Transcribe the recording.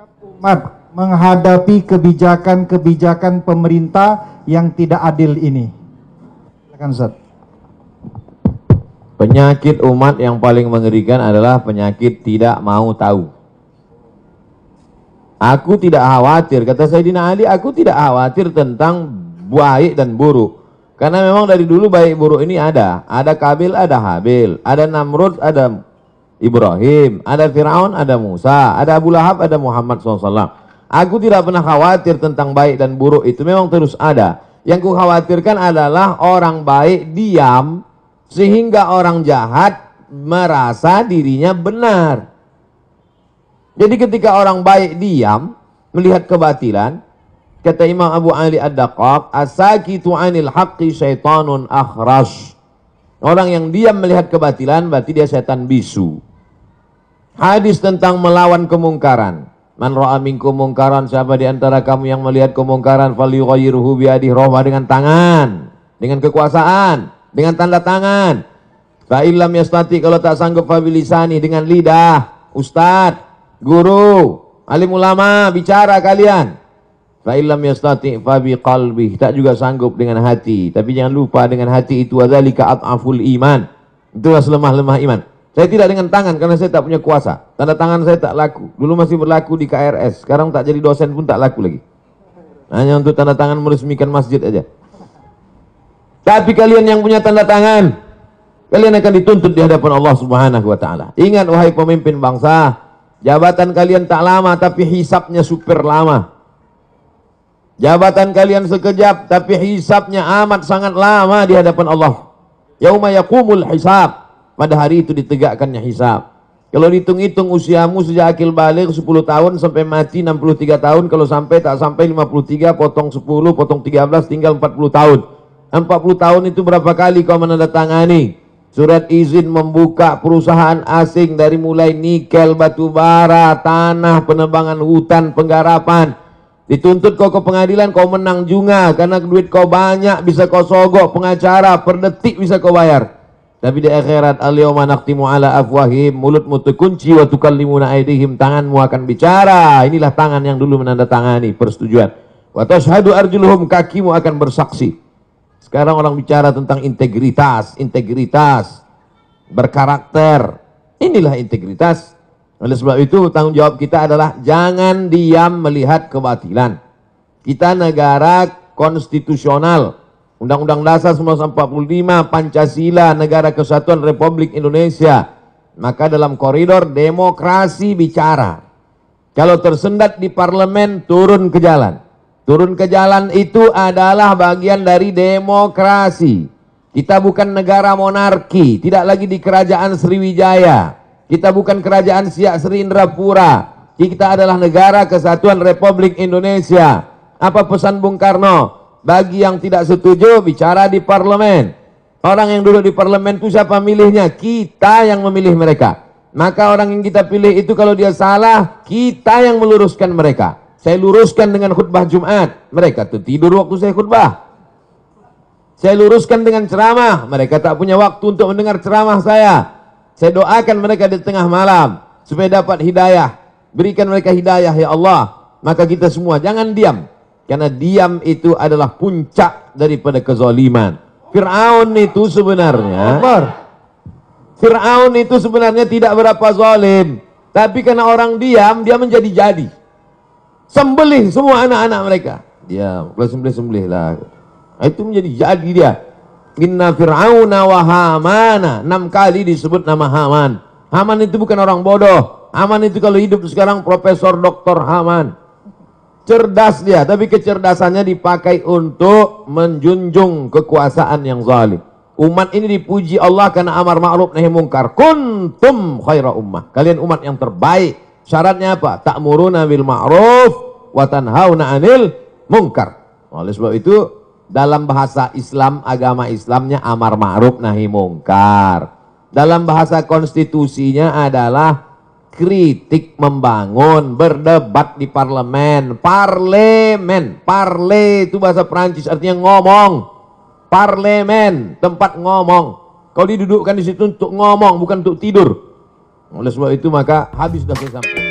sikap umat menghadapi kebijakan-kebijakan pemerintah yang tidak adil ini? Silakan Ustaz. Penyakit umat yang paling mengerikan adalah penyakit tidak mau tahu. Aku tidak khawatir, kata Sayyidina Ali, aku tidak khawatir tentang baik dan buruk. Karena memang dari dulu baik buruk ini ada. Ada Kabil, ada Habil. Ada Namrud, ada Ibrahim, ada Firaun, ada Musa, ada Abu Lahab, ada Muhammad SAW. Aku tidak pernah khawatir tentang baik dan buruk itu memang terus ada. Yang ku khawatirkan adalah orang baik diam sehingga orang jahat merasa dirinya benar. Jadi ketika orang baik diam melihat kebatilan, kata Imam Abu Ali Ad-Daqaq, asakitu anil haqqi syaitanun akhras. Orang yang diam melihat kebatilan berarti dia setan bisu. Hadis tentang melawan kemungkaran. Man roa minkum mungkaran, siapa di antara kamu yang melihat kemungkaran falyughayyirhu bi yadihi dengan tangan, dengan kekuasaan, dengan tanda tangan. Fa illam yastati kalau tak sanggup fabilisani dengan lidah, ustad, guru, alim ulama bicara kalian. Fa illam yastati fabi qalbi, tak juga sanggup dengan hati, tapi jangan lupa dengan hati itu adzalika at'aful iman. Itulah selemah-lemah iman. Saya tidak dengan tangan karena saya tak punya kuasa. Tanda tangan saya tak laku. Dulu masih berlaku di KRS. Sekarang tak jadi dosen pun tak laku lagi. Hanya untuk tanda tangan meresmikan masjid aja. Tapi kalian yang punya tanda tangan, kalian akan dituntut di hadapan Allah Subhanahu wa taala. Ingat wahai pemimpin bangsa, jabatan kalian tak lama tapi hisapnya super lama. Jabatan kalian sekejap tapi hisapnya amat sangat lama di hadapan Allah. Yauma yaqumul hisab pada hari itu ditegakkannya hisab. Kalau dihitung-hitung usiamu sejak akil balik 10 tahun sampai mati 63 tahun, kalau sampai tak sampai 53, potong 10, potong 13, tinggal 40 tahun. 40 tahun itu berapa kali kau menandatangani? Surat izin membuka perusahaan asing dari mulai nikel, batu bara, tanah, penebangan hutan, penggarapan. Dituntut kau ke pengadilan, kau menang juga karena duit kau banyak, bisa kau sogok, pengacara, per detik bisa kau bayar. Tapi di akhirat al-yawma naqtimu ala afwahim mulutmu terkunci wa tukallimuna aidihim tanganmu akan bicara. Inilah tangan yang dulu menandatangani persetujuan. Wa tashhadu arjuluhum kakimu akan bersaksi. Sekarang orang bicara tentang integritas, integritas berkarakter. Inilah integritas. Oleh sebab itu tanggung jawab kita adalah jangan diam melihat kebatilan. Kita negara konstitusional Undang-Undang Dasar 1945, Pancasila, Negara Kesatuan Republik Indonesia. Maka dalam koridor demokrasi bicara. Kalau tersendat di parlemen, turun ke jalan. Turun ke jalan itu adalah bagian dari demokrasi. Kita bukan negara monarki, tidak lagi di kerajaan Sriwijaya. Kita bukan kerajaan Siak Sri Indrapura. Kita adalah negara kesatuan Republik Indonesia. Apa pesan Bung Karno? Bagi yang tidak setuju, bicara di parlemen. Orang yang duduk di parlemen itu siapa milihnya? Kita yang memilih mereka. Maka orang yang kita pilih itu kalau dia salah, kita yang meluruskan mereka. Saya luruskan dengan khutbah Jumat. Mereka tuh tidur waktu saya khutbah. Saya luruskan dengan ceramah. Mereka tak punya waktu untuk mendengar ceramah saya. Saya doakan mereka di tengah malam. Supaya dapat hidayah. Berikan mereka hidayah ya Allah. Maka kita semua jangan diam. Karena diam itu adalah puncak daripada kezaliman. Fir'aun itu sebenarnya Fir'aun itu sebenarnya tidak berapa zalim. Tapi karena orang diam, dia menjadi jadi. Sembelih semua anak-anak mereka. Diam, ya, sembelih-sembelih lah. Nah, itu menjadi jadi dia. Inna Fir'aun, wa hamana. Enam kali disebut nama Haman. Haman itu bukan orang bodoh. Haman itu kalau hidup sekarang Profesor doktor Haman cerdas dia, tapi kecerdasannya dipakai untuk menjunjung kekuasaan yang zalim. Umat ini dipuji Allah karena amar ma'ruf nahi mungkar. Kuntum khaira ummah. Kalian umat yang terbaik. Syaratnya apa? Ta'muruna bil ma'ruf wa tanhauna 'anil mungkar. Oleh sebab itu dalam bahasa Islam agama Islamnya amar ma'ruf nahi mungkar. Dalam bahasa konstitusinya adalah kritik membangun, berdebat di parlemen, parlemen, parle itu bahasa Prancis artinya ngomong, parlemen tempat ngomong. Kau didudukkan di situ untuk ngomong bukan untuk tidur. Oleh sebab itu maka habis sudah saya sampaikan.